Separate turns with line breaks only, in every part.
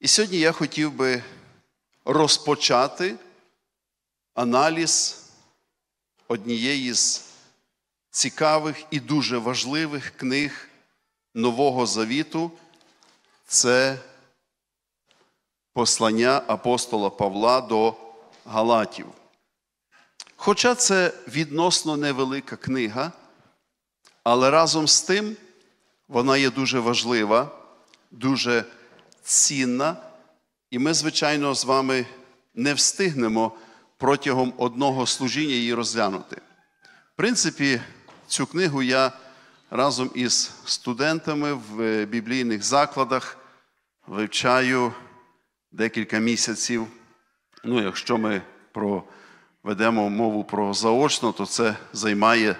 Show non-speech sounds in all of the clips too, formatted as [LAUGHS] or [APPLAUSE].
І сьогодні я хотів би розпочати аналіз однієї з цікавих і дуже важливих книг Нового Завіту. Це послання апостола Павла до Галатів. Хоча це відносно невелика книга, але разом з тим вона є дуже важлива, дуже цінна, і ми, звичайно, з вами не встигнемо протягом одного служіння її розглянути. В принципі, цю книгу я разом із студентами в е, біблійних закладах вивчаю декілька місяців. Ну, якщо ми проведемо мову про заочно, то це займає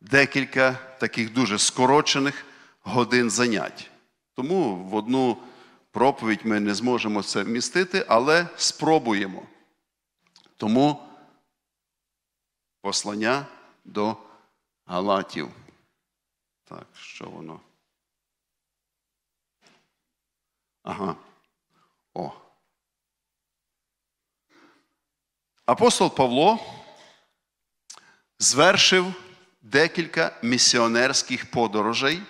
декілька таких дуже скорочених годин занять. Тому в одну проповідь ми не зможемо це вмістити, але спробуємо. Тому послання до Галатів. Так, що воно? Ага. О. Апостол Павло звершив декілька місіонерських подорожей.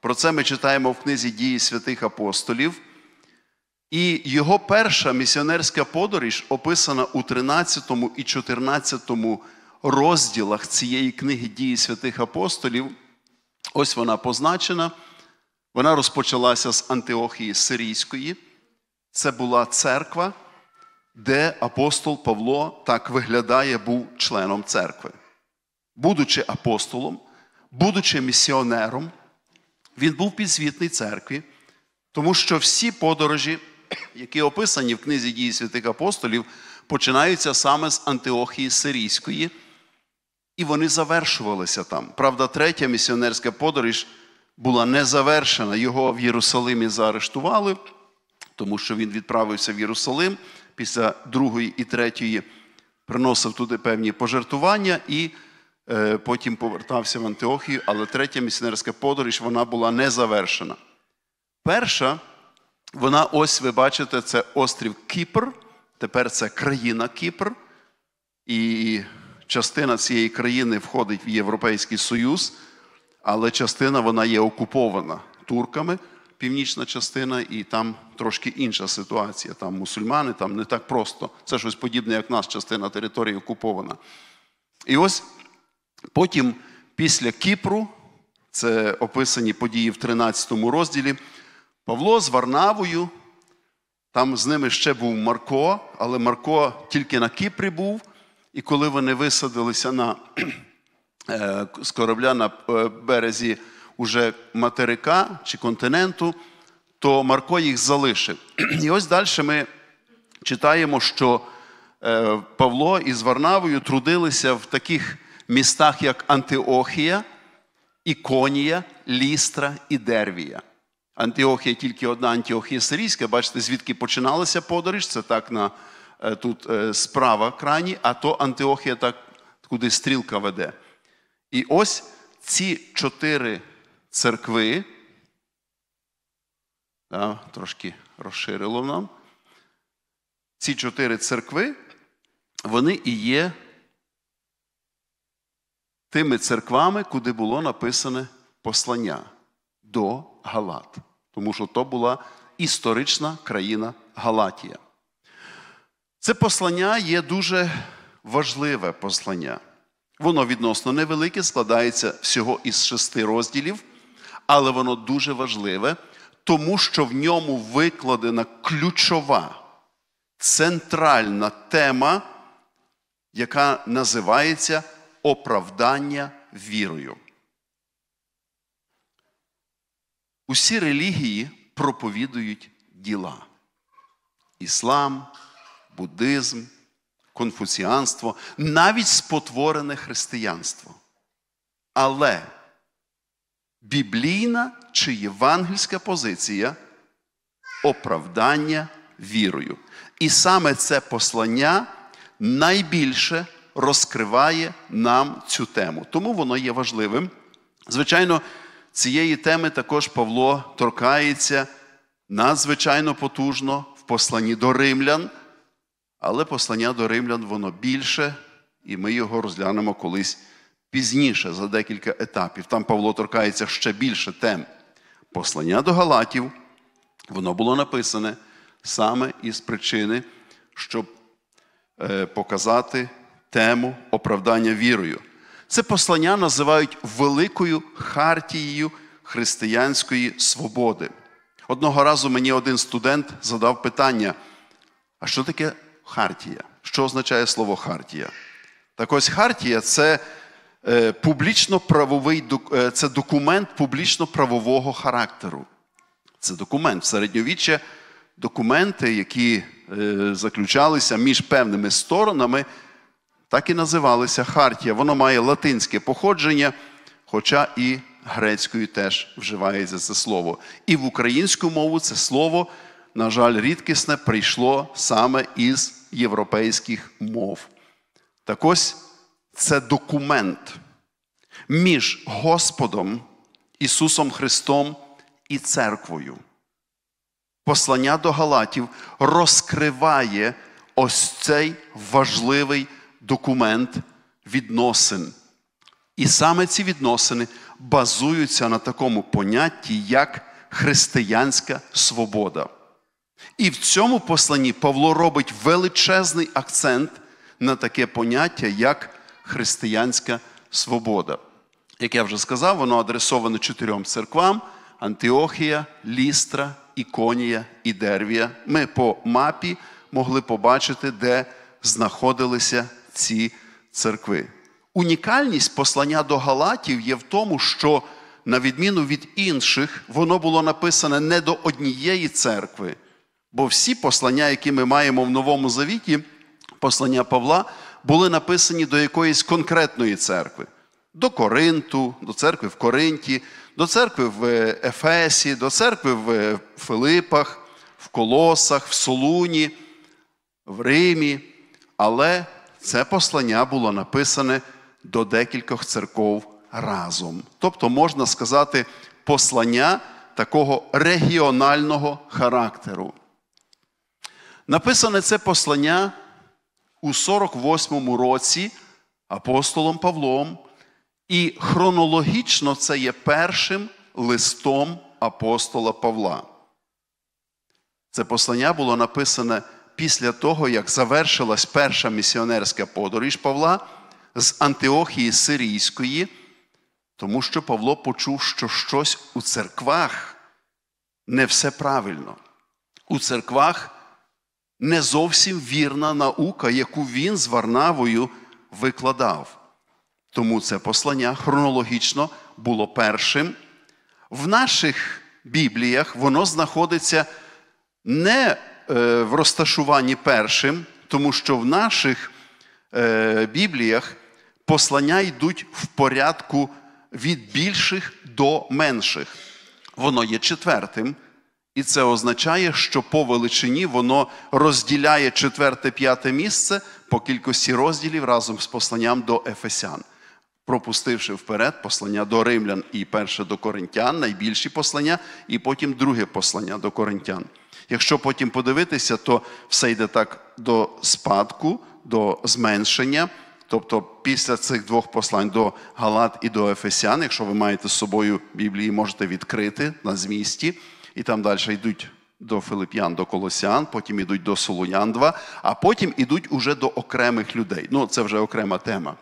Про це ми читаємо в книзі дії святих апостолів. І його перша місіонерська подорож описана у 13 і 14 розділах цієї книги дії святих апостолів. Ось вона позначена. Вона розпочалася з Антиохії Сирійської. Це була церква, де апостол Павло так виглядає, був членом церкви. Будучи апостолом, будучи місіонером, він був підзвітний церкві, тому що всі подорожі які описані в книзі дії святих апостолів, починаються саме з Антиохії Сирійської, і вони завершувалися там. Правда, третя місіонерська подорож була не завершена. Його в Єрусалимі заарештували, тому що він відправився в Єрусалим після другої і третьої, приносив туди певні пожертування. і е, Потім повертався в Антиохію, але третя місіонерська подорож вона була не завершена. Перша вона ось ви бачите, це острів Кіпр, тепер це країна Кіпр, і частина цієї країни входить в Європейський Союз, але частина вона є окупована турками, північна частина, і там трошки інша ситуація. Там мусульмани, там не так просто. Це щось подібне, як нас, частина території окупована. І ось потім, після Кіпру, це описані події в 13 розділі. Павло з Варнавою, там з ними ще був Марко, але Марко тільки на Кіпрі був. І коли вони висадилися на, [CLEARS THROAT] е, з корабля на е, березі уже материка чи континенту, то Марко їх залишив. [CLEARS THROAT] І ось далі ми читаємо, що е, Павло із Варнавою трудилися в таких містах, як Антиохія, Іконія, Лістра і Дервія. Антіохія тільки одна Антіохія Сирійська. Бачите, звідки починалася подорож? Це так на е, тут е, справа крані, а то Антіохія, так, куди стрілка веде. І ось ці чотири церкви. Да, трошки розширило нам. Ці чотири церкви, вони і є тими церквами, куди було написане послання до Галат тому що то була історична країна Галатія. Це послання є дуже важливе послання. Воно відносно невелике, складається всього із шести розділів, але воно дуже важливе, тому що в ньому викладена ключова, центральна тема, яка називається оправдання вірою. Усі релігії проповідують діла: іслам, буддизм, конфуціанство, навіть спотворене християнство. Але біблійна чи євангельська позиція оправдання вірою. І саме це послання найбільше розкриває нам цю тему. Тому воно є важливим. Звичайно. Цієї теми також Павло торкається надзвичайно потужно в посланні до римлян, але послання до римлян воно більше, і ми його розглянемо колись пізніше, за декілька етапів. Там Павло торкається ще більше тем. Послання до Галатів, воно було написане саме із причини, щоб е, показати тему оправдання вірою. Це послання називають великою хартією християнської свободи. Одного разу мені один студент задав питання: а що таке хартія? Що означає слово хартія? Так ось хартія це е, публічно-правовий е, це документ публічно-правового характеру. Це документ в середньовіччя документи, які е, заключалися між певними сторонами так і називалися Хартія. Воно має латинське походження, хоча і грецькою теж вживається це слово. І в українську мову це слово, на жаль, рідкісне прийшло саме із європейських мов. Так ось це документ між Господом Ісусом Христом і церквою. Послання до Галатів розкриває ось цей важливий документ відносин. І саме ці відносини базуються на такому понятті, як християнська свобода. І в цьому посланні Павло робить величезний акцент на таке поняття, як християнська свобода. Як я вже сказав, воно адресоване чотирьом церквам: Антиохія, Лістра, Іконія і Дервія. Ми по мапі могли побачити, де знаходилися ці церкви. Унікальність послання до Галатів є в тому, що, на відміну від інших, воно було написане не до однієї церкви. Бо всі послання, які ми маємо в Новому Завіті, послання Павла, були написані до якоїсь конкретної церкви, до Коринту, до церкви в Коринті, до церкви в е, Ефесі, до церкви е, в Филипах, в Колосах, в Солуні, в Римі. Але це послання було написане до декількох церков разом. Тобто, можна сказати, послання такого регіонального характеру. Написане це послання у 48-му році апостолом Павлом, і хронологічно це є першим листом апостола Павла. Це послання було написане після того, як завершилась перша місіонерська подорож Павла з Антиохії Сирійської, тому що Павло почув, що щось у церквах не все правильно. У церквах не зовсім вірна наука, яку він з Варнавою викладав. Тому це послання хронологічно було першим. В наших Бібліях воно знаходиться не Е, в розташуванні першим, тому що в наших е, Бібліях послання йдуть в порядку від більших до менших. Воно є четвертим. І це означає, що по величині воно розділяє четверте-п'яте місце по кількості розділів разом з посланням до Ефесян, пропустивши вперед послання до римлян і перше до коринтян, найбільші послання, і потім друге послання до коринтян. Якщо потім подивитися, то все йде так до спадку, до зменшення. Тобто після цих двох послань до Галат і до Ефесян, якщо ви маєте з собою Біблії, можете відкрити на змісті, і там далі йдуть до Филип'ян, до Колосян, потім йдуть до Солоян 2, а потім йдуть уже до окремих людей. Ну, це вже окрема тема.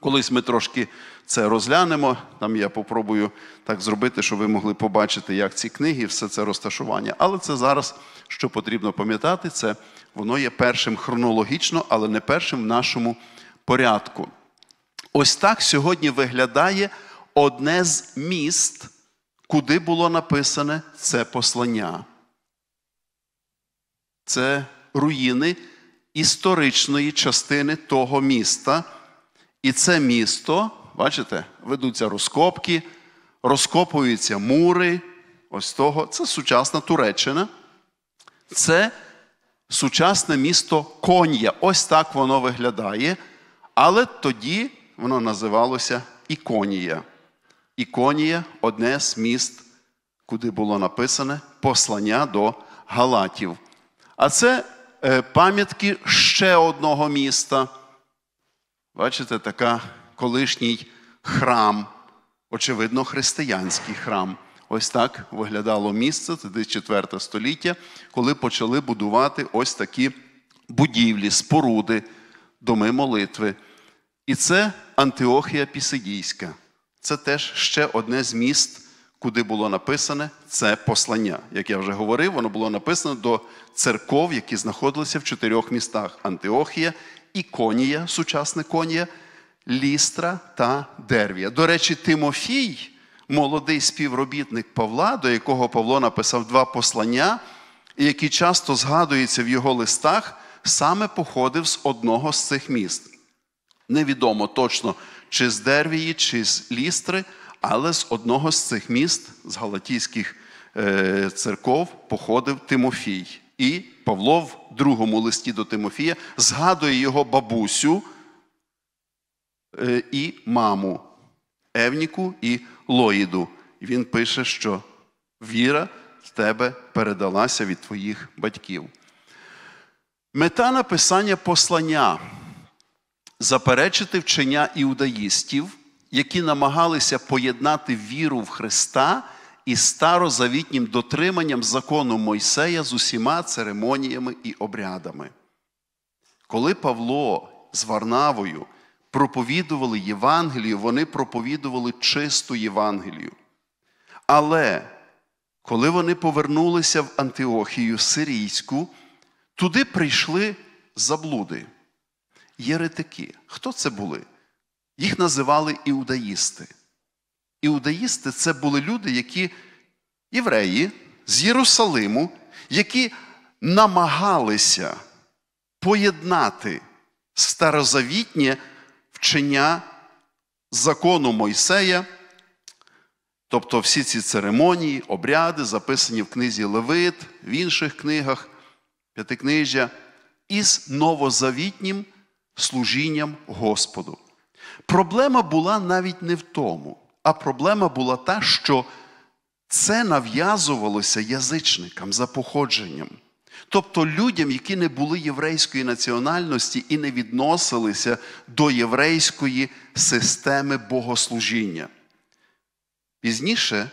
Колись ми трошки це розглянемо. Там я попробую так зробити, щоб ви могли побачити, як ці книги, все це розташування. Але це зараз, що потрібно пам'ятати, це воно є першим хронологічно, але не першим в нашому порядку. Ось так сьогодні виглядає одне з міст, куди було написане це послання. Це руїни історичної частини того міста. І це місто, бачите, ведуться розкопки, розкопуються мури. Ось того. Це сучасна Туреччина. Це сучасне місто Кон'я. Ось так воно виглядає. Але тоді воно називалося Іконія. Іконія одне з міст, куди було написане послання до Галатів. А це е, пам'ятки ще одного міста. Бачите, така колишній храм, очевидно, християнський храм. Ось так виглядало місце, це десь 4 століття, коли почали будувати ось такі будівлі, споруди, доми молитви. І це Антиохія Пісидійська. Це теж ще одне з міст, куди було написане це послання. Як я вже говорив, воно було написано до церков, які знаходилися в чотирьох містах: Антиохія, Іконія, сучасне конія, Лістра та Дервія. До речі, Тимофій, молодий співробітник Павла, до якого Павло написав два послання, які часто згадуються в його листах, саме походив з одного з цих міст. Невідомо точно, чи з Дервії, чи з Лістри, але з одного з цих міст, з Галатійських е, церков, походив Тимофій. І Павло в другому листі до Тимофія згадує його бабусю е, і маму Евніку і Лоїду. Він пише, що віра в тебе передалася від твоїх батьків. Мета написання послання заперечити вчення іудаїстів, які намагалися поєднати віру в Христа і старозавітнім дотриманням закону Мойсея з усіма церемоніями і обрядами. Коли Павло з Варнавою проповідували Євангелію, вони проповідували чисту Євангелію. Але коли вони повернулися в Антиохію Сирійську, туди прийшли заблуди, єретики. Хто це були? Їх називали іудаїсти. Іудаїсти це були люди, які євреї з Єрусалиму, які намагалися поєднати старозавітнє вчення закону Мойсея. Тобто всі ці церемонії, обряди записані в книзі Левит, в інших книгах П'ятикнижжя, із новозавітнім служінням Господу. Проблема була навіть не в тому, а проблема була та, що це нав'язувалося язичникам за походженням. Тобто людям, які не були єврейської національності і не відносилися до єврейської системи богослужіння. Пізніше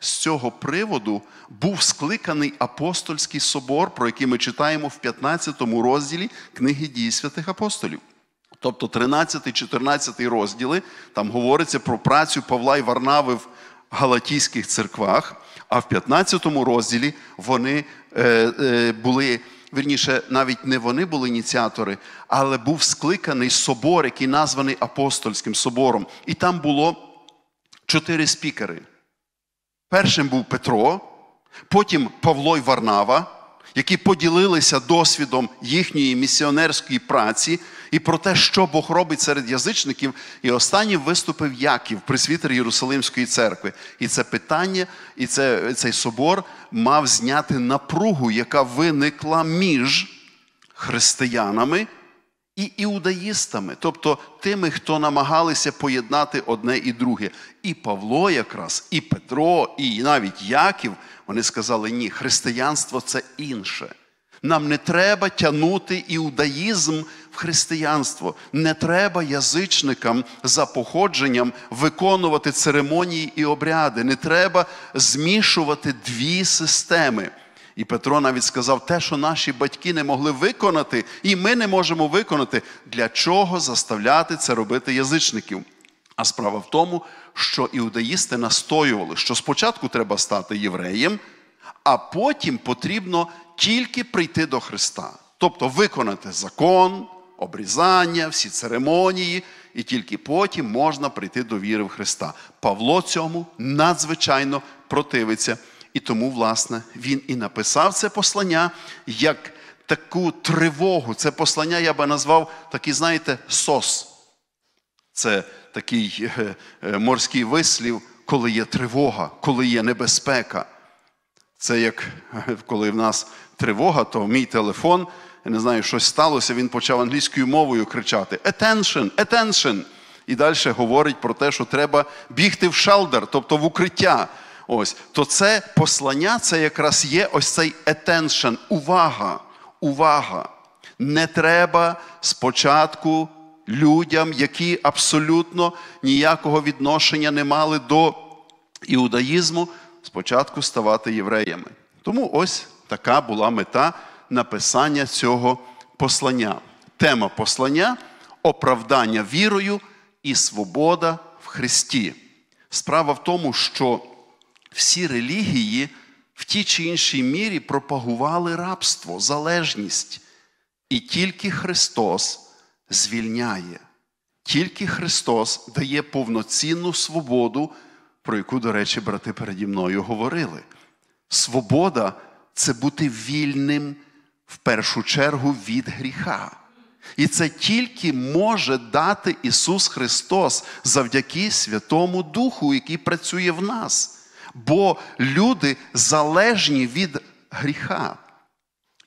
з цього приводу був скликаний апостольський собор, про який ми читаємо в 15 розділі книги дії святих апостолів. Тобто 13-14 розділи там говориться про працю Павла і Варнави в Галатійських церквах, а в 15 розділі вони е, е, були. верніше, навіть не вони були ініціатори, але був скликаний собор, який названий Апостольським собором. І там було чотири спікери. Першим був Петро, потім Павло й Варнава, які поділилися досвідом їхньої місіонерської праці і про те, що Бог робить серед язичників. І останнім виступив Яків, присвітер Єрусалимської церкви. І це питання, і це, цей собор мав зняти напругу, яка виникла між християнами і іудаїстами, тобто тими, хто намагалися поєднати одне і друге. І Павло, якраз, і Петро, і навіть Яків. Вони сказали, ні, християнство це інше. Нам не треба тягнути іудаїзм в християнство. Не треба язичникам за походженням виконувати церемонії і обряди. Не треба змішувати дві системи. І Петро навіть сказав, те, що наші батьки не могли виконати, і ми не можемо виконати, для чого заставляти це робити язичників. А справа в тому, що іудаїсти настоювали, що спочатку треба стати євреєм, а потім потрібно тільки прийти до Христа, тобто виконати закон, обрізання, всі церемонії, і тільки потім можна прийти до віри в Христа. Павло цьому надзвичайно противиться. І тому, власне, він і написав це послання як таку тривогу. Це послання я би назвав такий, знаєте, сос. Це такий е, е, морський вислів, коли є тривога, коли є небезпека. Це як е, коли в нас тривога, то мій телефон я не знаю, щось сталося, він почав англійською мовою кричати: Attention, attention! І далі говорить про те, що треба бігти в шалдер, тобто в укриття. Ось, То це послання, це якраз є ось цей attention, увага, увага. Не треба спочатку людям, які абсолютно ніякого відношення не мали до іудаїзму, спочатку ставати євреями. Тому ось така була мета написання цього послання. Тема послання оправдання вірою і свобода в Христі. Справа в тому, що всі релігії в тій чи іншій мірі пропагували рабство, залежність. І тільки Христос звільняє, тільки Христос дає повноцінну свободу, про яку, до речі, брати переді мною говорили. Свобода це бути вільним в першу чергу від гріха. І це тільки може дати Ісус Христос завдяки Святому Духу, який працює в нас. Бо люди залежні від гріха.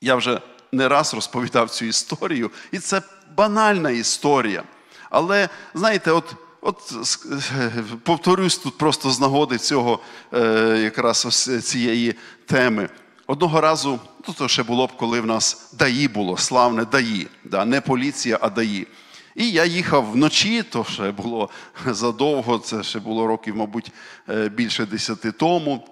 Я вже не раз розповідав цю історію, і це банальна історія. Але знаєте, от от [LAUGHS] повторюсь тут просто з нагоди цього е, якраз ось цієї теми. Одного разу круто то ще було б, коли в нас даї було, славне даї, да, не поліція, а даї. І я їхав вночі, то ще було [LAUGHS] задовго, це ще було років, мабуть, е, більше десяти тому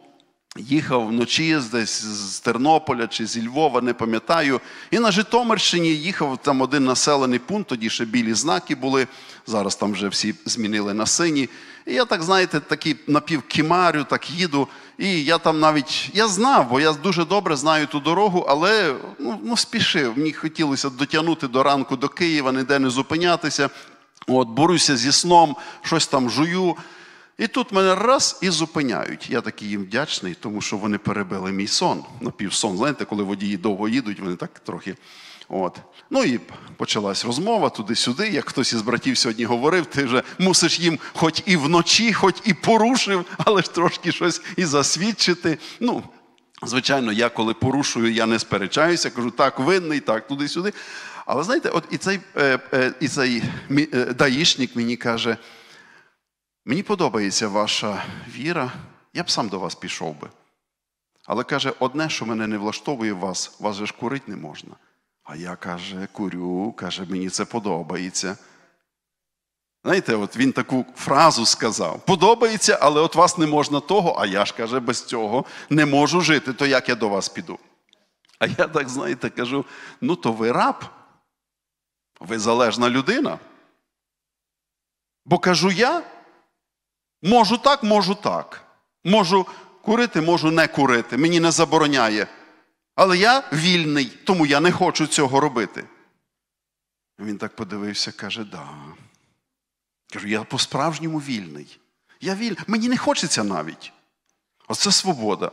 їхав вночі десь з Тернополя чи зі Львова, не пам'ятаю. І на Житомирщині їхав там один населений пункт, тоді ще білі знаки були. Зараз там вже всі змінили на сині. І я так, знаєте, такий напівкімарю, так їду. І я там навіть я знав, бо я дуже добре знаю ту дорогу, але ну, ну спішив. Мені хотілося дотягнути до ранку до Києва, ніде не зупинятися. От борюся зі сном, щось там жую. І тут мене раз і зупиняють. Я такий їм вдячний, тому що вони перебили мій сон. Напівсон. Знаєте, коли водії довго їдуть, вони так трохи. От. Ну і почалась розмова туди-сюди. Як хтось із братів сьогодні говорив, ти вже мусиш їм, хоч і вночі, хоч і порушив, але ж трошки щось і засвідчити. Ну, звичайно, я коли порушую, я не сперечаюся, кажу, так, винний, так, туди-сюди. Але знаєте, от і цей е, е, і цей е, даїшник мені каже. Мені подобається ваша віра, я б сам до вас пішов би. Але каже, одне, що мене не влаштовує вас, вас же ж курити не можна. А я каже, курю, каже, мені це подобається. Знаєте, от він таку фразу сказав: подобається, але от вас не можна того, а я ж каже, без цього не можу жити, то як я до вас піду? А я так, знаєте, кажу: ну, то ви раб, ви залежна людина. Бо кажу я. Можу так, можу так. Можу курити, можу не курити. Мені не забороняє. Але я вільний, тому я не хочу цього робити. Він так подивився, каже, да. Кажу, я по-справжньому вільний. Я вільний. Мені не хочеться навіть. Оце свобода.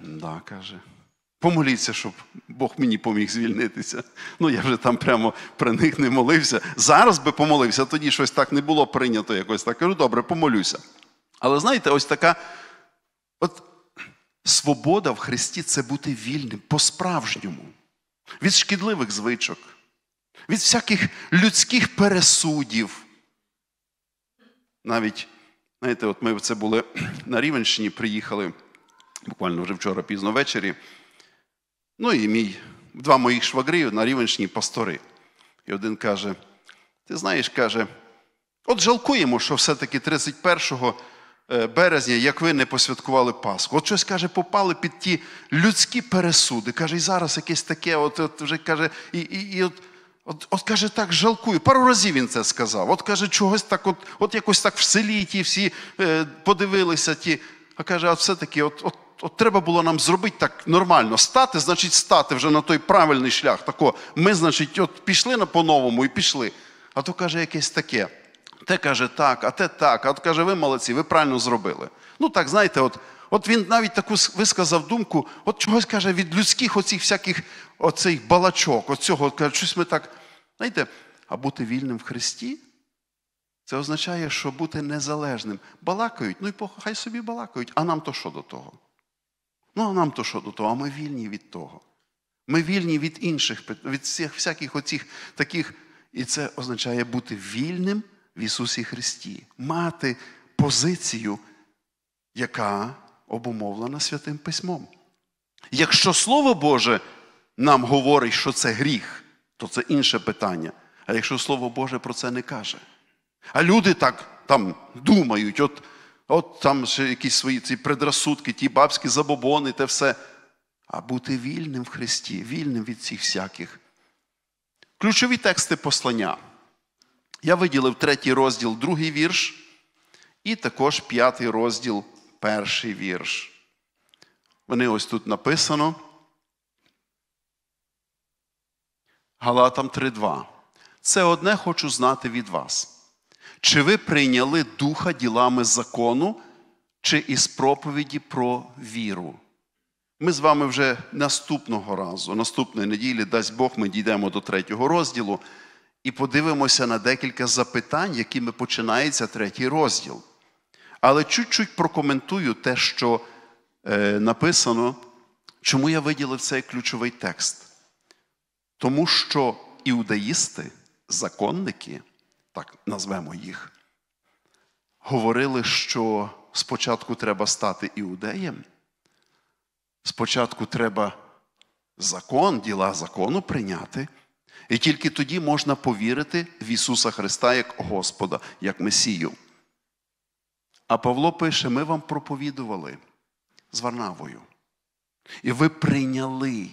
Да, каже. Помоліться, щоб Бог мені поміг звільнитися. Ну, я вже там прямо при них не молився. Зараз би помолився, тоді щось так не було прийнято якось так. Кажу, добре, помолюся. Але знаєте, ось така от свобода в Христі це бути вільним по-справжньому, від шкідливих звичок, від всяких людських пересудів. Навіть, знаєте, от ми це були на Рівенщині, приїхали буквально вже вчора пізно ввечері. Ну і мій, два моїх швагрів на Рівенщині пастори. І один каже: ти знаєш, каже, от жалкуємо, що все-таки 31 е, березня, як ви не посвяткували Пасху. От щось каже, попали під ті людські пересуди. Каже, і зараз якесь таке, от от вже каже, і і, і от, от, от каже, так жалкую. Пару разів він це сказав. От каже, чогось так, от от якось так в селі ті всі е, подивилися ті. А каже, а все-таки, от, от от треба було нам зробити так нормально. Стати, значить, стати вже на той правильний шлях. Тако, Ми, значить, от пішли на по-новому і пішли. А то каже, якесь таке. Те каже так, а те так. А от каже, ви молодці, ви правильно зробили. Ну так, знаєте, от от він навіть таку висказав думку, от чогось каже, від людських оцих всяких оцих балачок, оцього, каже, щось ми так. Знаєте, а бути вільним в Христі, це означає, що бути незалежним. Балакають, ну і хай собі балакають, а нам то що до того? Ну, а нам то що до того? А ми вільні від того. Ми вільні від інших, від всіх, всяких оцих таких. І це означає бути вільним в Ісусі Христі, мати позицію, яка обумовлена Святим Письмом. Якщо Слово Боже нам говорить, що це гріх, то це інше питання. А якщо Слово Боже про це не каже. А люди так там думають, от От там ще якісь свої ці предрозсудки, ті бабські забобони, те все. А бути вільним в Христі, вільним від цих всяких. Ключові тексти послання. Я виділив третій розділ, другий вірш, і також п'ятий розділ, перший вірш. Вони ось тут написано. Галатам 3.2. Це одне хочу знати від вас. Чи ви прийняли духа ділами закону, чи із проповіді про віру? Ми з вами вже наступного разу, наступної неділі, дасть Бог, ми дійдемо до третього розділу і подивимося на декілька запитань, якими починається третій розділ. Але чуть-чуть прокоментую те, що е, написано, чому я виділив цей ключовий текст. Тому що іудаїсти, законники, так назвемо їх, говорили, що спочатку треба стати іудеєм, спочатку треба закон, діла закону прийняти, і тільки тоді можна повірити в Ісуса Христа як Господа, як Месію. А Павло пише: ми вам проповідували з Варнавою. І ви прийняли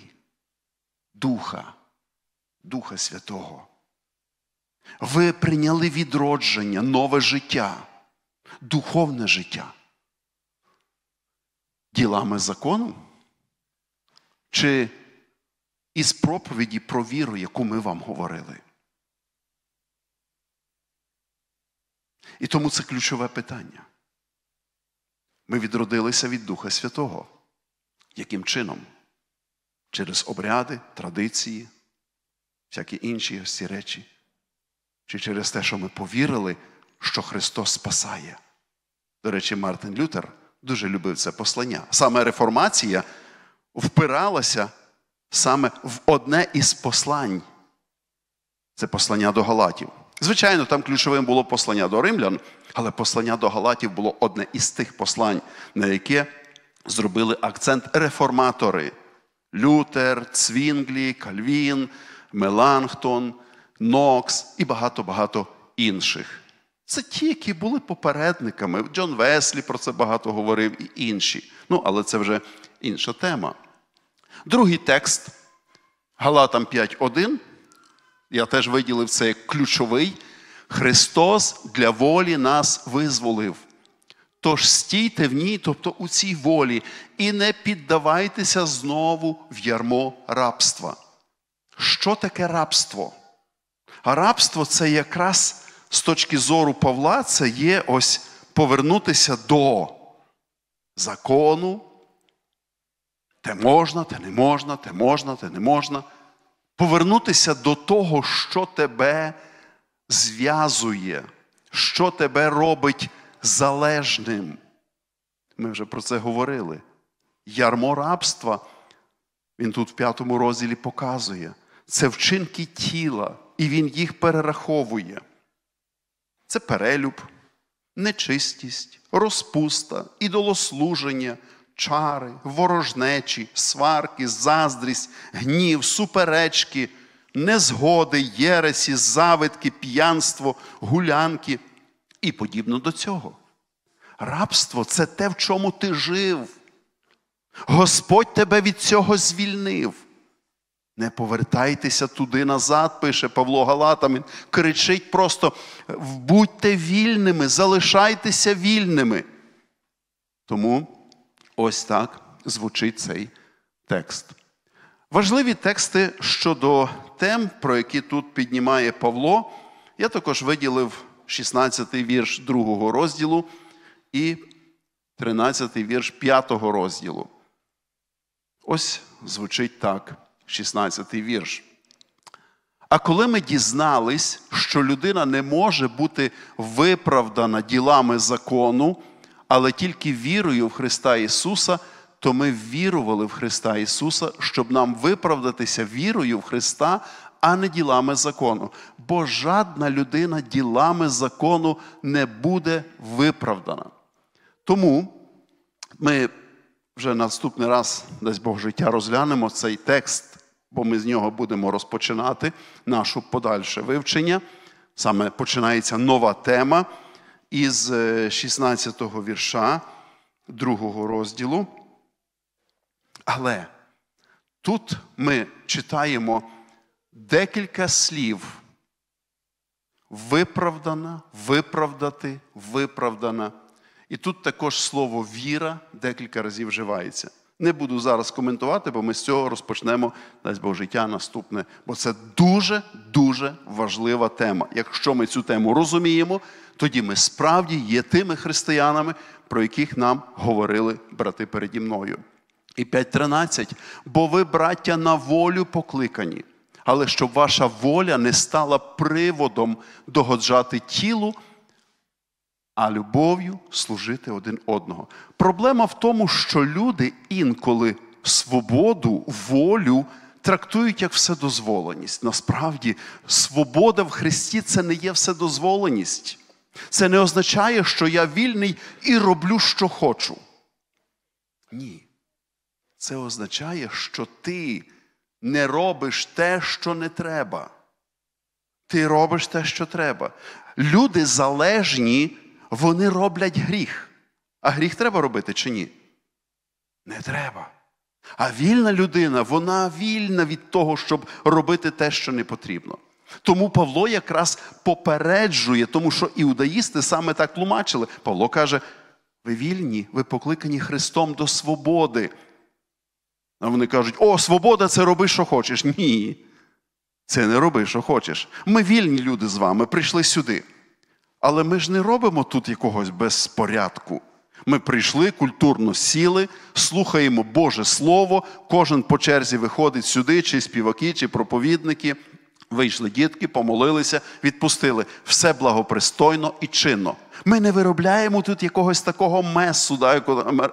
Духа, Духа Святого. Ви прийняли відродження, нове життя, духовне життя. Ділами закону? Чи із проповіді про віру, яку ми вам говорили? І тому це ключове питання. Ми відродилися від Духа Святого. Яким чином? Через обряди, традиції, всякі інші ці речі чи через те, що ми повірили, що Христос спасає. До речі, Мартин Лютер дуже любив це послання. Саме реформація впиралася саме в одне із послань. Це послання до Галатів. Звичайно, там ключовим було послання до римлян, але послання до Галатів було одне із тих послань, на яке зробили акцент реформатори: Лютер, Цвінглі, Кальвін, Меланхтон. Нокс і багато-багато інших. Це ті, які були попередниками. Джон Веслі про це багато говорив і інші. Ну, але це вже інша тема. Другий текст Галатам 5.1. Я теж виділив це як ключовий. Христос для волі нас визволив. Тож стійте в ній, тобто у цій волі, і не піддавайтеся знову в ярмо рабства. Що таке рабство? А рабство це якраз з точки зору Павла, це є ось повернутися до закону. Те можна, те не можна, те можна, те не можна. Повернутися до того, що тебе зв'язує, що тебе робить залежним. Ми вже про це говорили. Ярмо рабства, він тут в п'ятому розділі показує, це вчинки тіла і він їх перераховує. Це перелюб, нечистість, розпуста, ідолослуження, чари, ворожнечі, сварки, заздрість, гнів, суперечки, незгоди, єресі, завитки, п'янство, гулянки і подібно до цього. Рабство це те, в чому ти жив. Господь тебе від цього звільнив. Не повертайтеся туди назад, пише Павло Галатам. Він кричить просто: будьте вільними, залишайтеся вільними. Тому ось так звучить цей текст. Важливі тексти щодо тем, про які тут піднімає Павло. Я також виділив 16-й вірш 2 розділу і 13-й вірш 5 розділу. Ось звучить так. 16 вірш. А коли ми дізнались, що людина не може бути виправдана ділами закону, але тільки вірою в Христа Ісуса, то ми вірували в Христа Ісуса, щоб нам виправдатися вірою в Христа, а не ділами закону. Бо жадна людина ділами закону не буде виправдана. Тому ми вже наступний раз, дасть Бог життя, розглянемо цей текст бо ми з нього будемо розпочинати наше подальше вивчення. Саме починається нова тема із 16 е, го вірша другого розділу. Але тут ми читаємо декілька слів. Виправдана, виправдати, виправдана. І тут також слово віра декілька разів вживається. Не буду зараз коментувати, бо ми з цього розпочнемо дасть Бог життя наступне. Бо це дуже-дуже важлива тема. Якщо ми цю тему розуміємо, тоді ми справді є тими християнами, про яких нам говорили брати переді мною. І 5.13. Бо ви, браття, на волю покликані, але щоб ваша воля не стала приводом догоджати тілу а любов'ю служити один одного. Проблема в тому, що люди інколи свободу, волю трактують як вседозволеність. Насправді, свобода в Христі це не є вседозволеність. Це не означає, що я вільний і роблю, що хочу. Ні. Це означає, що ти не робиш те, що не треба. Ти робиш те, що треба. Люди залежні вони роблять гріх. А гріх треба робити чи ні? Не треба. А вільна людина, вона вільна від того, щоб робити те, що не потрібно. Тому Павло якраз попереджує, тому що іудаїсти саме так тлумачили. Павло каже: ви вільні, ви покликані Христом до свободи. А вони кажуть, о, свобода це роби, що хочеш. Ні. Це не роби, що хочеш. Ми вільні люди з вами, прийшли сюди. Але ми ж не робимо тут якогось безпорядку. Ми прийшли, культурно сіли, слухаємо Боже Слово, кожен по черзі виходить сюди, чи співаки, чи проповідники. Вийшли дітки, помолилися, відпустили все благопристойно і чинно. Ми не виробляємо тут якогось такого месу, да,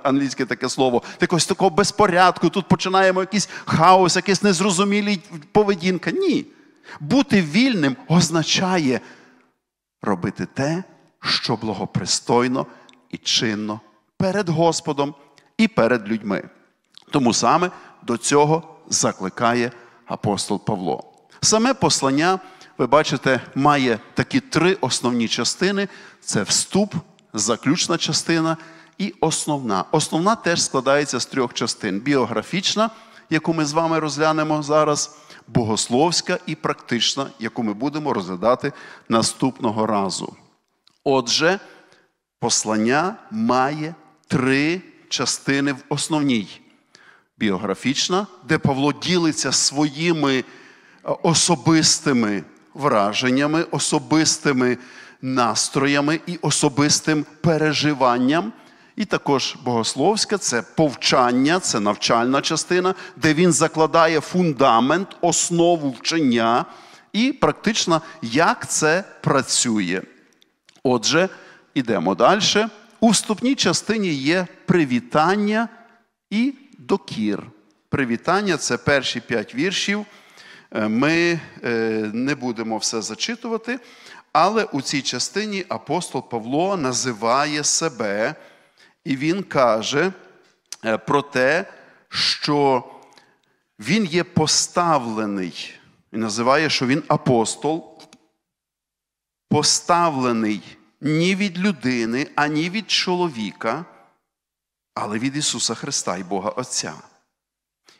англійське таке слово, якогось такого безпорядку. Тут починаємо якийсь хаос, якісь незрозумілі поведінка. Ні. Бути вільним означає робити те, що благопристойно і чинно перед Господом і перед людьми. Тому саме до цього закликає апостол Павло. Саме послання, ви бачите, має такі три основні частини: це вступ, заключна частина і основна. Основна теж складається з трьох частин: біографічна, яку ми з вами розглянемо зараз богословська і практична, яку ми будемо розглядати наступного разу. Отже, послання має три частини в основній: біографічна, де Павло ділиться своїми е, особистими враженнями, особистими настроями і особистим переживанням. І також богословське це повчання, це навчальна частина, де він закладає фундамент, основу вчення і практично, як це працює. Отже, йдемо далі. У вступній частині є привітання і докір. Привітання це перші п'ять віршів. Е, ми е, не будемо все зачитувати, але у цій частині апостол Павло називає себе. І він каже е, про те, що він є поставлений. і називає, що він апостол, поставлений ні від людини, ані від чоловіка, але від Ісуса Христа і Бога Отця.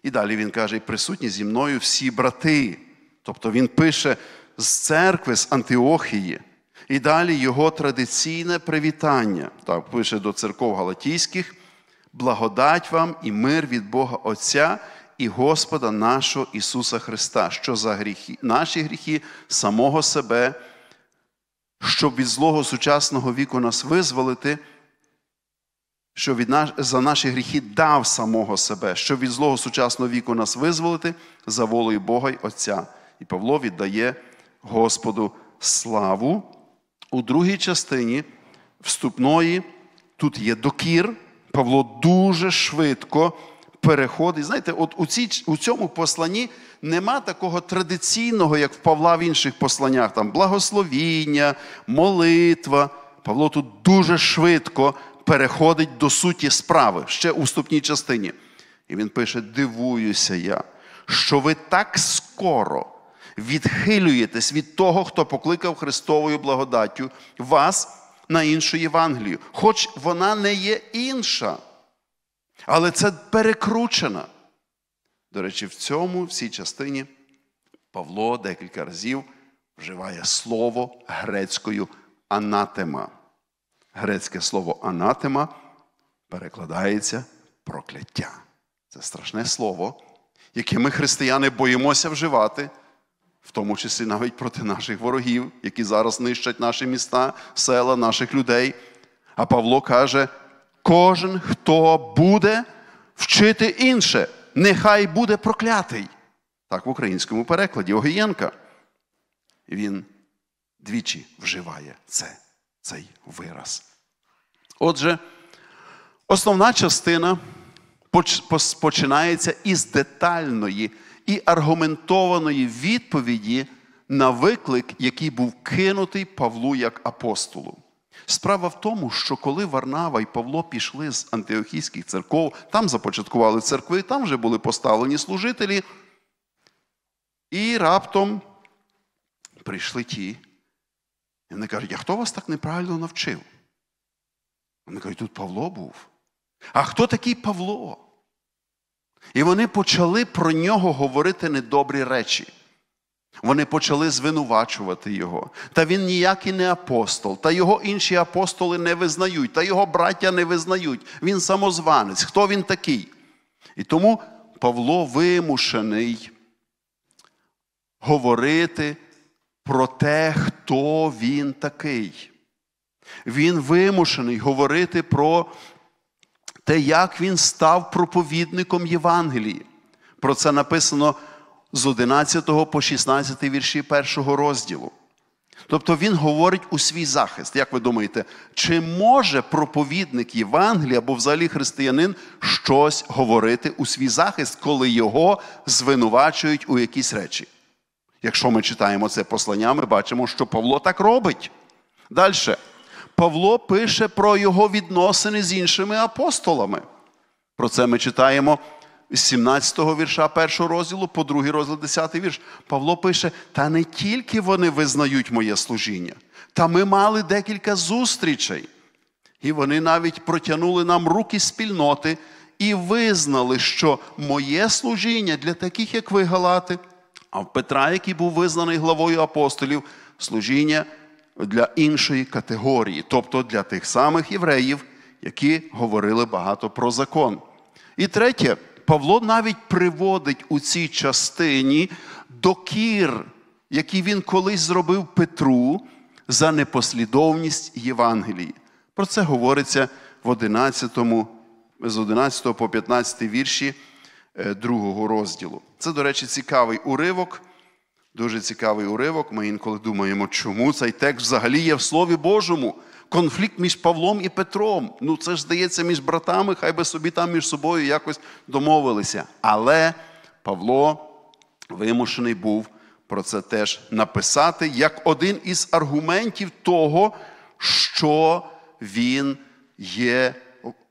І далі він каже: і присутні зі мною всі брати. Тобто він пише з церкви, з Антиохії. І далі його традиційне привітання, так пише до церков Галатійських: благодать вам і мир від Бога Отця і Господа нашого Ісуса Христа, що за гріхи, наші гріхи самого себе, щоб від злого сучасного віку нас визволити. Що від наш, за наші гріхи дав самого себе, щоб від злого сучасного віку нас визволити за волею Бога й Отця. І Павло віддає Господу славу у другій частині вступної тут є докір. Павло дуже швидко переходить. Знаєте, от у цій, у цьому посланні нема такого традиційного, як в Павла в інших посланнях, там благословіння, молитва. Павло тут дуже швидко переходить до суті справи ще у вступній частині. І він пише: Дивуюся я, що ви так скоро відхилюєтесь від того, хто покликав Христовою благодаттю вас на іншу Євангелію. Хоч вона не є інша, але це перекручена. До речі, в цьому всій частині Павло декілька разів вживає слово грецькою анатема. Грецьке слово анатема перекладається прокляття. Це страшне слово, яке ми, християни, боїмося вживати в тому числі навіть проти наших ворогів, які зараз нищать наші міста, села, наших людей. А Павло каже: кожен, хто буде вчити інше, нехай буде проклятий. Так в українському перекладі Огієнка. Він двічі вживає це, цей вираз. Отже, основна частина починається із детальної і аргументованої відповіді на виклик, який був кинутий Павлу як апостолу. Справа в тому, що коли Варнава і Павло пішли з антиохійських церков, там започаткували церкви, там вже були поставлені служителі. І раптом прийшли ті. І вони кажуть, а хто вас так неправильно навчив? Вони кажуть, тут Павло був. А хто такий Павло? І вони почали про нього говорити недобрі речі. Вони почали звинувачувати його. Та він ніякий не апостол, та його інші апостоли не визнають, та його браття не визнають. Він самозванець. Хто він такий? І тому Павло вимушений говорити про те, хто він такий. Він вимушений говорити про те, як він став проповідником Євангелії. Про це написано з 11 по 16 вірші першого розділу. Тобто він говорить у свій захист. Як ви думаєте, чи може проповідник Євангелія або взагалі християнин щось говорити у свій захист, коли його звинувачують у якісь речі? Якщо ми читаємо це послання, ми бачимо, що Павло так робить. Дальше. Павло пише про його відносини з іншими апостолами. Про це ми читаємо з 17 го вірша першого розділу, по другий розділ 10 й вірш. Павло пише: та не тільки вони визнають моє служіння, та ми мали декілька зустрічей. І вони навіть протягнули нам руки спільноти і визнали, що моє служіння для таких, як ви, Галати, а в Петра, який був визнаний главою апостолів, служіння для іншої категорії, тобто для тих самих євреїв, які говорили багато про закон. І третє, Павло навіть приводить у цій частині докір, який він колись зробив Петру за непослідовність Євангелії. Про це говориться в 11, з 11 по 15 вірші е, другого розділу. Це, до речі, цікавий уривок. Дуже цікавий уривок. Ми інколи думаємо, чому цей текст взагалі є в Слові Божому. Конфлікт між Павлом і Петром. Ну це ж здається між братами, хай би собі там між собою якось домовилися. Але Павло вимушений був про це теж написати як один із аргументів того, що він є,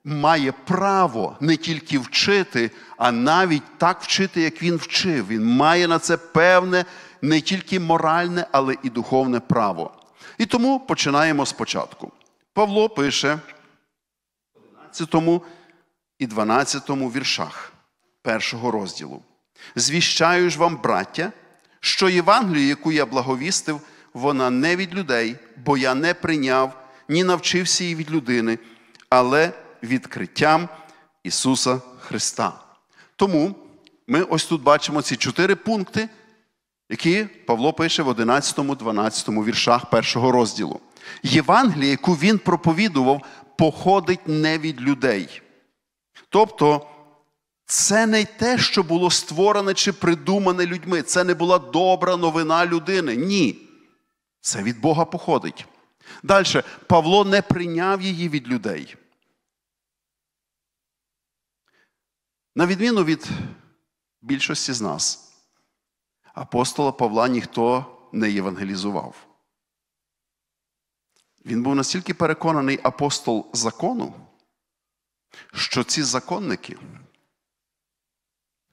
має право не тільки вчити, а навіть так вчити, як він вчив. Він має на це певне не тільки моральне, але і духовне право. І тому починаємо спочатку. Павло пише в 11 і 12 віршах першого розділу. Звіщаю ж вам, браття, що Євангелію, яку я благовістив, вона не від людей, бо я не прийняв, ні навчився її від людини, але відкриттям Ісуса Христа. Тому ми ось тут бачимо ці чотири пункти, які Павло пише в 11, 12 віршах першого розділу. Євангелія, яку він проповідував, походить не від людей. Тобто, це не те, що було створене чи придумане людьми. Це не була добра новина людини. Ні. Це від Бога походить. Далі, Павло не прийняв її від людей. На відміну від більшості з нас апостола Павла ніхто не євангелізував. Він був настільки переконаний апостол закону, що ці законники,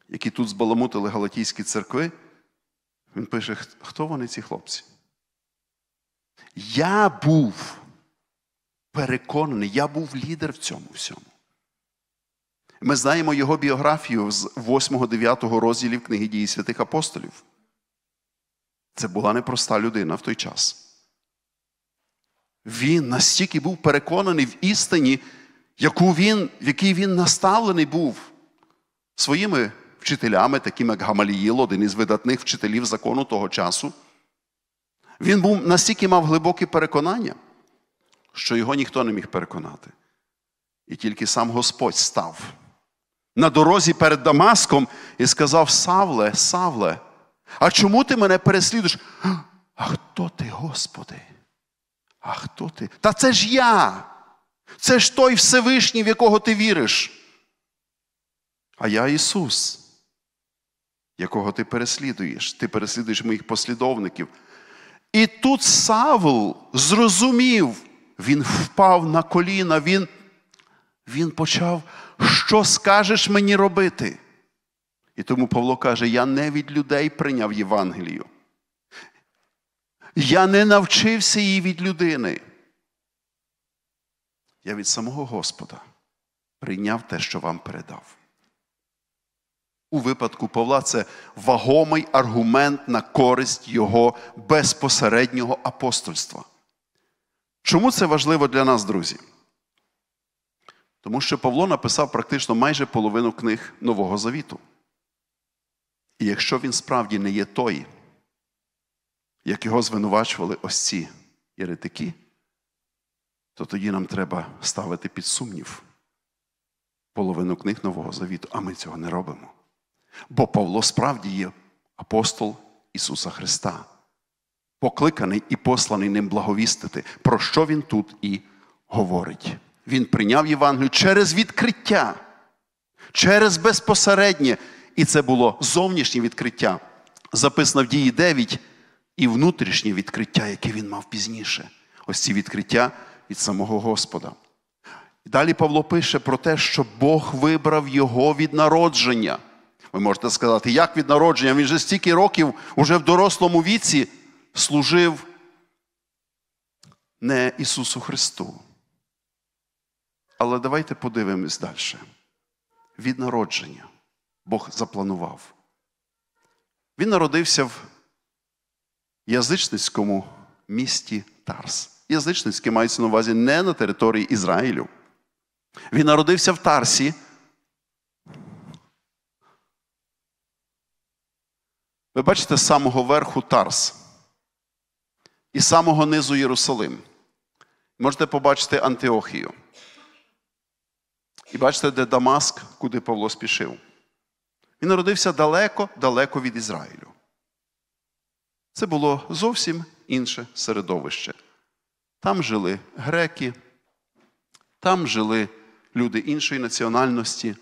які тут збаламутили Галатійські церкви, він пише, хто вони ці хлопці? Я був переконаний, я був лідер в цьому всьому. Ми знаємо його біографію з 8-9 розділів книги дії святих апостолів. Це була непроста людина в той час. Він настільки був переконаний в істині, яку він, в якій він наставлений був своїми вчителями, такими як Гамаліїл, один із видатних вчителів закону того часу. Він був настільки мав глибокі переконання, що його ніхто не міг переконати. І тільки сам Господь став на дорозі перед Дамаском і сказав: Савле, Савле. А чому ти мене переслідуєш? А хто ти, Господи? А хто ти? Та це ж я. Це ж той Всевишній, в якого ти віриш. А я Ісус, якого ти переслідуєш, ти переслідуєш моїх послідовників. І тут Савл зрозумів, він впав на коліна, він, він почав, що скажеш мені робити? І тому Павло каже: я не від людей прийняв Євангелію. Я не навчився її від людини. Я від самого Господа прийняв те, що вам передав. У випадку Павла це вагомий аргумент на користь його безпосереднього апостольства. Чому це важливо для нас, друзі? Тому що Павло написав практично майже половину книг Нового Завіту. І якщо він справді не є той, як його звинувачували ось ці єретики, то тоді нам треба ставити під сумнів половину книг Нового Завіту, а ми цього не робимо. Бо Павло справді є апостол Ісуса Христа, покликаний і посланий ним благовістити, про що Він тут і говорить. Він прийняв Євангелію через відкриття, через безпосереднє. І це було зовнішнє відкриття, записано в дії 9, і внутрішнє відкриття, яке він мав пізніше. Ось ці відкриття від самого Господа. Далі Павло пише про те, що Бог вибрав його від народження. Ви можете сказати, як від народження? Він же стільки років уже в дорослому віці служив не Ісусу Христу. Але давайте подивимось далі. Від народження. Бог запланував. Він народився в язичницькому місті Тарс. Язичницький мається на увазі не на території Ізраїлю. Він народився в Тарсі. Ви бачите з самого верху Тарс і з самого низу Єрусалим. Можете побачити Антиохію. І бачите, де Дамаск, куди Павло спішив. Він народився далеко-далеко від Ізраїлю. Це було зовсім інше середовище. Там жили греки, там жили люди іншої національності.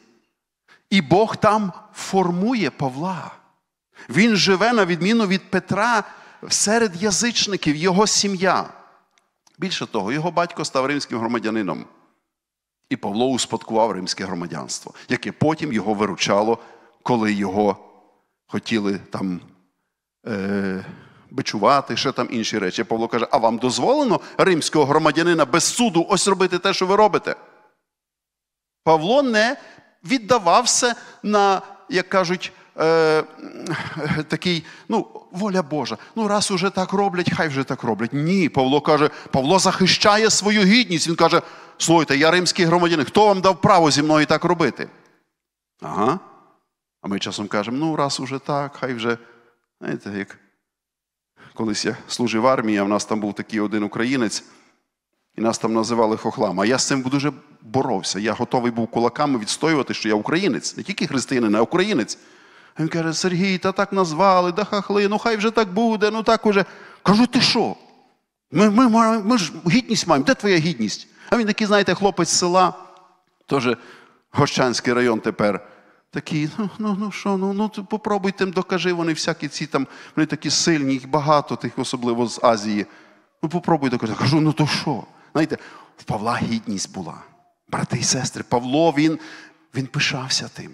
І Бог там формує Павла. Він живе, на відміну від Петра, серед язичників, його сім'я. Більше того, його батько став римським громадянином. І Павло успадкував римське громадянство, яке потім його виручало коли його хотіли там е, бичувати, ще там інші речі. Павло каже, а вам дозволено римського громадянина без суду ось робити те, що ви робите? Павло не віддавався на, як кажуть, е, такий, ну, воля Божа. Ну, раз уже так роблять, хай вже так роблять. Ні, Павло каже, Павло захищає свою гідність. Він каже, слухайте, я римський громадянин, хто вам дав право зі мною так робити? Ага. А ми часом кажемо, ну раз уже так, хай вже. Знаєте, як колись я служив в армії, а в нас там був такий один українець, і нас там називали хохлами. А я з цим дуже боровся. Я готовий був кулаками відстоювати, що я українець, не тільки християнин, а українець. А він каже, Сергій, та так назвали, да хахли, ну хай вже так буде, ну так уже. Кажу, ти що? Ми ми, ми, ми ж гідність маємо. Де твоя гідність? А він такий, знаєте, хлопець з села, теж Гощанський район тепер такі, ну ну, ну що, ну ну попробуй тим докажи, вони всякі ці там, вони такі сильні, їх багато, тих, особливо з Азії. Ну попробуй докажи. Я кажу, ну то що? Знаєте, в Павла гідність була. Брати і сестри, Павло, він, він пишався тим.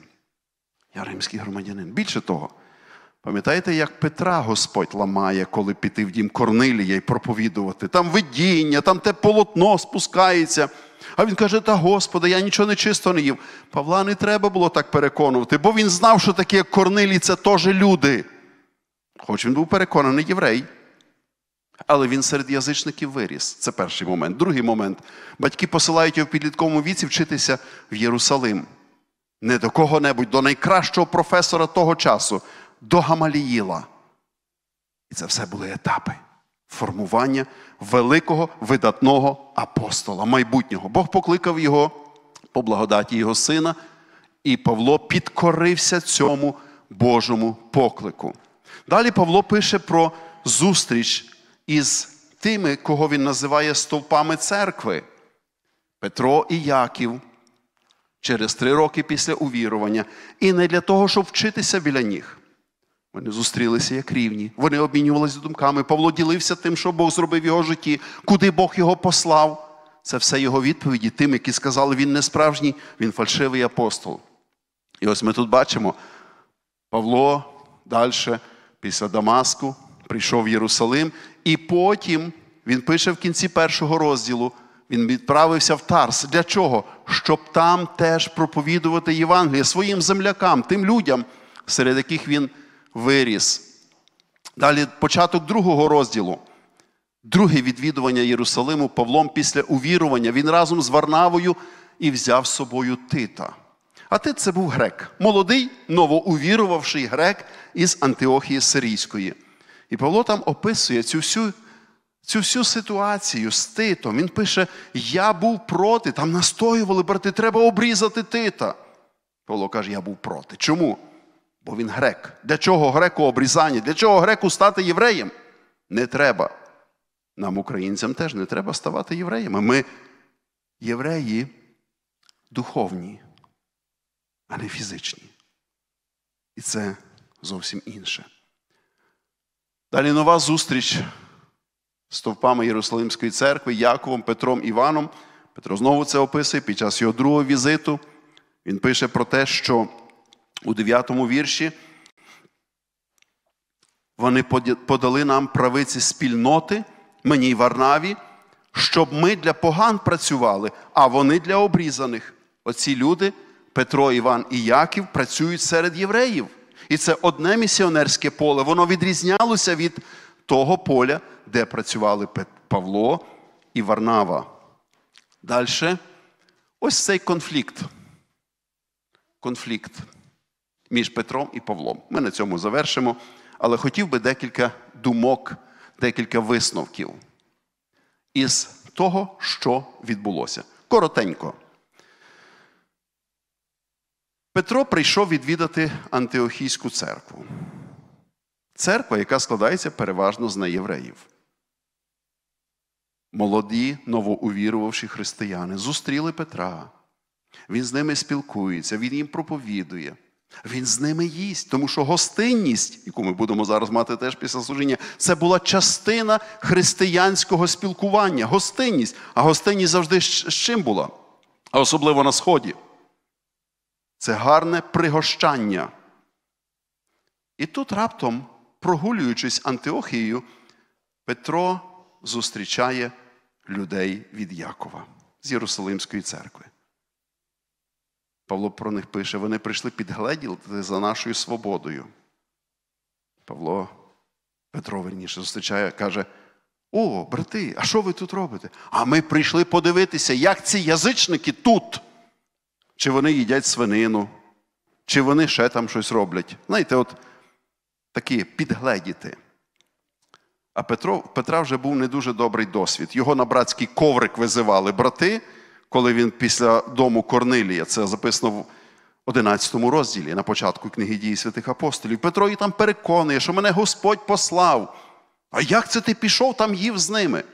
Я римський громадянин. Більше того. Пам'ятаєте, як Петра Господь ламає, коли піти в дім Корнилія і проповідувати? Там видіння, там те полотно спускається. А він каже: Та Господи, я нічого не нечистого не їв. Павла не треба було так переконувати, бо він знав, що такі, як Корнилій, це теж люди. Хоч він був переконаний єврей. Але він серед язичників виріс. Це перший момент. Другий момент. Батьки посилають його в підлітковому віці вчитися в Єрусалим. Не до кого-небудь, до найкращого професора того часу до Гамаліїла. І це все були етапи формування великого видатного апостола майбутнього. Бог покликав його по благодаті його сина, і Павло підкорився цьому Божому поклику. Далі Павло пише про зустріч із тими, кого він називає стовпами церкви. Петро і Яків через три роки після увірування, і не для того, щоб вчитися біля ніг, вони зустрілися як рівні. Вони обмінювалися думками. Павло ділився тим, що Бог зробив в його житті, куди Бог його послав. Це все його відповіді, тим, які сказали, він не справжній, він фальшивий апостол. І ось ми тут бачимо, Павло далі, після Дамаску, прийшов в Єрусалим, і потім він пише в кінці першого розділу. Він відправився в Тарс. Для чого? Щоб там теж проповідувати Євангеліє своїм землякам, тим людям, серед яких він виріс. Далі початок другого розділу. Друге відвідування Єрусалиму Павлом після увірування він разом з Варнавою і взяв з собою Тита. А Тит це був грек, молодий, новоувірувавший грек із Антиохії Сирійської. І Павло там описує цю всю цю всю ситуацію з Титом. Він пише: Я був проти, там настоювали брати, треба обрізати Тита. Павло каже, я був проти. Чому? Бо він грек. Для чого греку обрізання? Для чого греку стати євреєм? Не треба. Нам, українцям, теж не треба ставати євреями. Ми євреї духовні, а не фізичні. І це зовсім інше. Далі нова зустріч з стовпами Єрусалимської церкви, Яковом, Петром Іваном. Петро знову це описує під час його другого візиту. Він пише про те, що у 9 вірші. Вони подали нам правиці спільноти, мені й Варнаві, щоб ми для поган працювали, а вони для обрізаних. Оці люди, Петро, Іван і Яків, працюють серед євреїв. І це одне місіонерське поле, воно відрізнялося від того поля, де працювали Павло і Варнава. Далі ось цей конфлікт. Конфлікт між Петром і Павлом. Ми на цьому завершимо, але хотів би декілька думок, декілька висновків із того, що відбулося. Коротенько. Петро прийшов відвідати Антиохійську церкву. Церква, яка складається переважно з неєвреїв. Молоді, новоувірувавші християни зустріли Петра. Він з ними спілкується, він їм проповідує. Він з ними їсть, тому що гостинність, яку ми будемо зараз мати теж після служіння, це була частина християнського спілкування, гостинність. А гостинність завжди з чим була? А особливо на Сході. Це гарне пригощання. І тут раптом, прогулюючись Антиохією, Петро зустрічає людей від Якова з Єрусалимської церкви. Павло про них пише: вони прийшли підгледіти за нашою свободою. Павло Петро верніше зустрічає, каже: О, брати, а що ви тут робите? А ми прийшли подивитися, як ці язичники тут. Чи вони їдять свинину, чи вони ще там щось роблять. Знаєте, от такі підгледіти. А Петро, Петра вже був не дуже добрий досвід. Його на братський коврик визивали брати коли він після дому Корнилія, це записано в 11 розділі на початку книги дії святих апостолів, Петро її там переконує, що мене Господь послав. А як це ти пішов там їв з ними?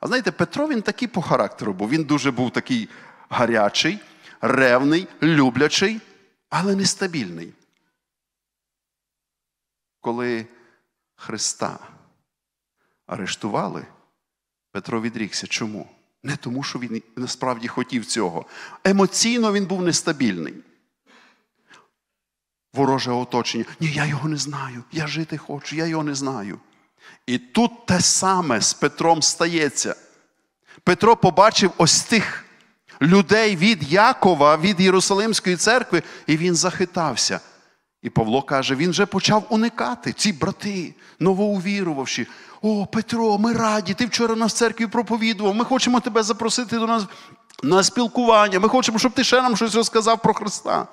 А знаєте, Петро він такий по характеру, бо він дуже був такий гарячий, ревний, люблячий, але нестабільний. Коли Христа арештували, Петро відрікся. Чому? Не тому, що він насправді хотів цього. Емоційно він був нестабільний. Вороже оточення. Ні, я його не знаю. Я жити хочу, я його не знаю. І тут те саме з Петром стається. Петро побачив ось тих людей від Якова, від Єрусалимської церкви, і він захитався. І Павло каже: він вже почав уникати ці брати, новоувірувавші. О, Петро, ми раді, ти вчора нас в церкві проповідував. Ми хочемо тебе запросити до нас на спілкування. Ми хочемо, щоб ти ще нам щось розказав про Христа.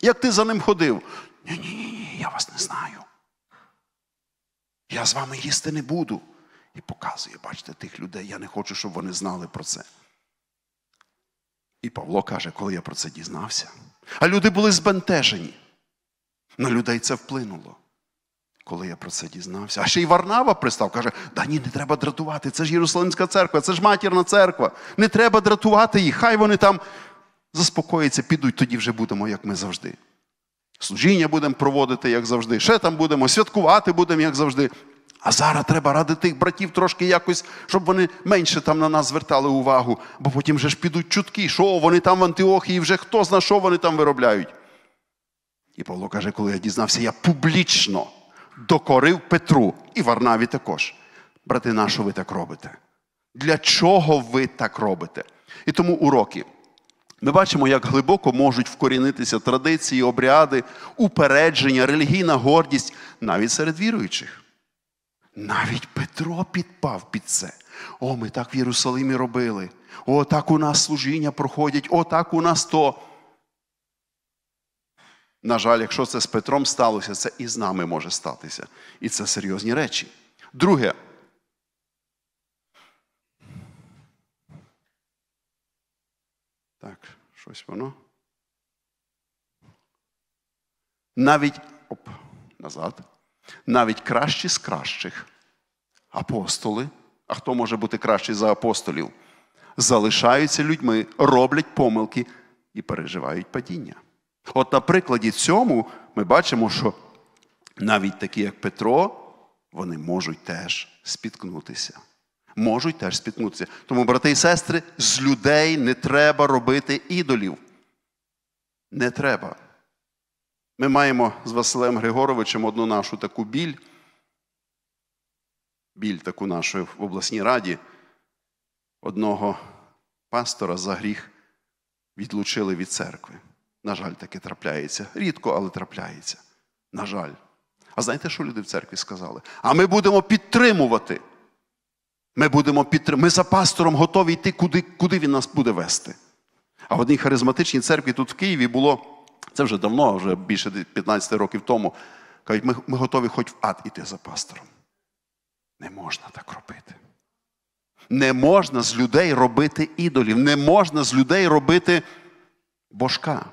Як ти за ним ходив? Ні, ні, ні, я вас не знаю. Я з вами їсти не буду. І показує, бачите, тих людей. Я не хочу, щоб вони знали про це. І Павло каже, коли я про це дізнався. А люди були збентежені. На людей це вплинуло. Коли я про це дізнався, а ще й Варнава пристав, каже: да ні, не треба дратувати, це ж Єрусалимська церква, це ж матірна церква. Не треба дратувати їх, хай вони там заспокоїться, підуть, тоді вже будемо, як ми завжди. Служіння будемо проводити, як завжди. Ще там будемо, святкувати будемо, як завжди. А зараз треба ради тих братів трошки якось, щоб вони менше там на нас звертали увагу, бо потім вже ж підуть чутки, що вони там в Антиохії, вже хто зна, що вони там виробляють. І Павло каже, коли я дізнався, я публічно докорив Петру і Варнаві також. Брати, на що ви так робите? Для чого ви так робите? І тому уроки. Ми бачимо, як глибоко можуть вкорінитися традиції, обряди, упередження, релігійна гордість навіть серед віруючих. Навіть Петро підпав під це. О, ми так в Єрусалимі робили. О, так у нас служіння проходять, о, так у нас то. На жаль, якщо це з Петром сталося, це і з нами може статися. І це серйозні речі. Друге. Так, щось воно. Навіть оп, назад. Навіть кращі з кращих апостоли. А хто може бути кращий за апостолів? Залишаються людьми, роблять помилки і переживають падіння. От на прикладі цьому ми бачимо, що навіть такі, як Петро, вони можуть теж спіткнутися. Можуть теж спіткнутися. Тому, брати і сестри, з людей не треба робити ідолів. Не треба. Ми маємо з Василем Григоровичем одну нашу таку біль. Біль таку нашу в обласній раді. Одного пастора за гріх відлучили від церкви. На жаль, таке трапляється. Рідко, але трапляється. На жаль. А знаєте, що люди в церкві сказали? А ми будемо підтримувати. Ми будемо підтрим... Ми за пастором готові йти, куди куди він нас буде вести. А в одній харизматичній церкві тут в Києві було, це вже давно, вже більше 15 років тому. Кажуть, ми, ми готові хоч в ад іти за пастором. Не можна так робити. Не можна з людей робити ідолів, не можна з людей робити божка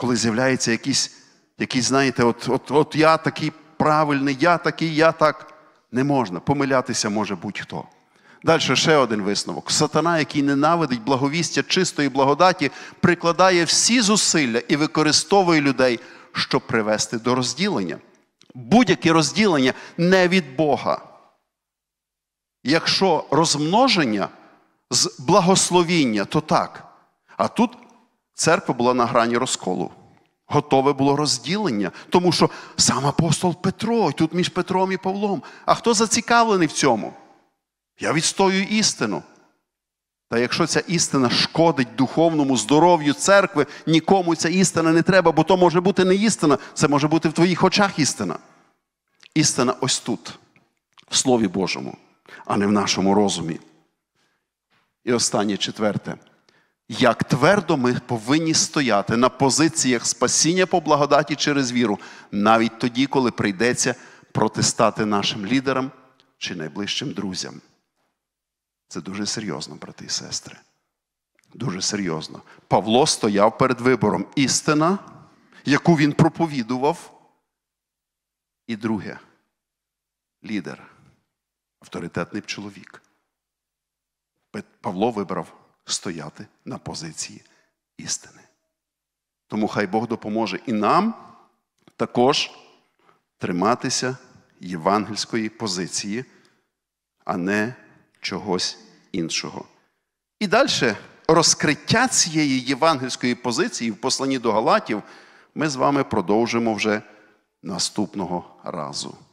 коли з'являється якийсь, якийсь, знаєте, от, от, от я такий правильний, я такий, я так. Не можна. Помилятися може будь-хто. Далі ще один висновок. Сатана, який ненавидить благовістя чистої благодаті, прикладає всі зусилля і використовує людей, щоб привести до розділення. Будь-яке розділення не від Бога. Якщо розмноження з благословіння, то так. А тут церква була на грані розколу. Готове було розділення, тому що сам апостол Петро, тут між Петром і Павлом. А хто зацікавлений в цьому? Я відстоюю істину. Та якщо ця істина шкодить духовному здоров'ю церкви, нікому ця істина не треба, бо то може бути не істина, це може бути в твоїх очах істина. Істина ось тут, в Слові Божому, а не в нашому розумі. І останнє четверте як твердо ми повинні стояти на позиціях спасіння по благодаті через віру, навіть тоді, коли прийдеться протистати нашим лідерам чи найближчим друзям. Це дуже серйозно, брати і сестри. Дуже серйозно. Павло стояв перед вибором істина, яку він проповідував. І друге лідер, авторитетний чоловік. Павло вибрав стояти на позиції істини. Тому хай Бог допоможе і нам також триматися євангельської позиції, а не чогось іншого. І далі розкриття цієї євангельської позиції в посланні до Галатів ми з вами продовжимо вже наступного разу.